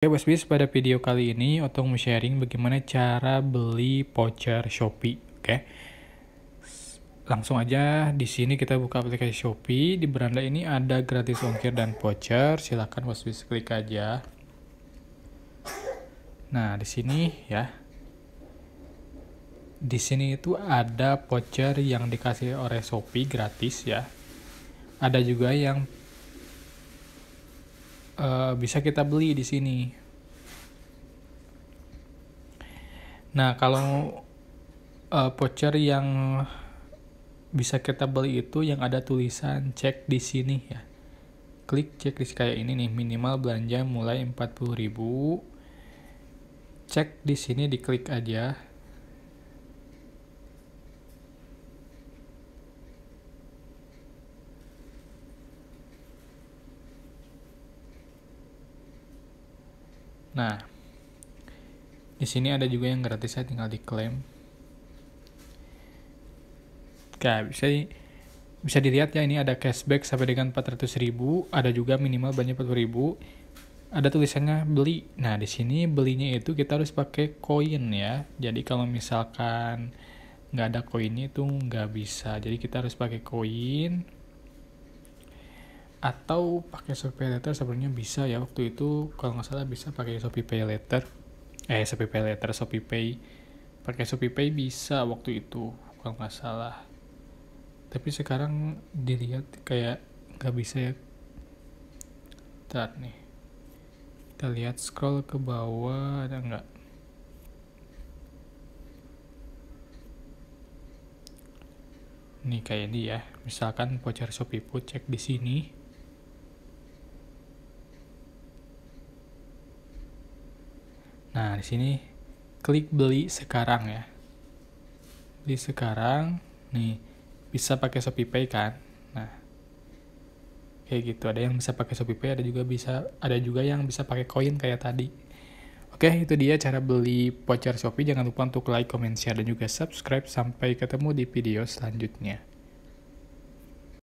Oke Bosbis, pada video kali ini Otong mau sharing bagaimana cara beli voucher Shopee, oke? Okay? Langsung aja di sini kita buka aplikasi Shopee, di beranda ini ada gratis ongkir dan voucher, silahkan bis klik aja. Nah, di sini ya. Di sini itu ada voucher yang dikasih oleh Shopee gratis ya. Ada juga yang Eh, bisa kita beli di sini. Nah, kalau uh, voucher yang bisa kita beli itu yang ada tulisan cek di sini ya. Klik cek di kayak ini nih, minimal belanja mulai 40.000. Cek di sini diklik aja. Nah, di sini ada juga yang gratisnya tinggal diklaim. Kayak bisa bisa dilihat ya ini ada cashback sampai dengan 400.000, ribu, ada juga minimal banyak 40.000. ribu. Ada tulisannya beli. Nah, di sini belinya itu kita harus pakai koin ya. Jadi kalau misalkan nggak ada koinnya itu nggak bisa. Jadi kita harus pakai koin atau pakai Shopee Paylater sebenarnya bisa ya waktu itu kalau nggak salah bisa pakai Shopee Pay letter eh Shopee Pay letter Shopee Pay pakai Shopee Pay bisa waktu itu kalau nggak salah tapi sekarang dilihat kayak nggak bisa ya Bentar nih kita lihat scroll ke bawah ada nggak nih kayak ini ya misalkan voucher Shopee Food cek di sini Nah, di sini klik beli sekarang ya. Beli sekarang, nih bisa pakai ShopeePay kan? Nah, kayak gitu. Ada yang bisa pakai ShopeePay, ada juga bisa, ada juga yang bisa pakai koin kayak tadi. Oke, itu dia cara beli voucher Shopee. Jangan lupa untuk like, comment, share, dan juga subscribe. Sampai ketemu di video selanjutnya.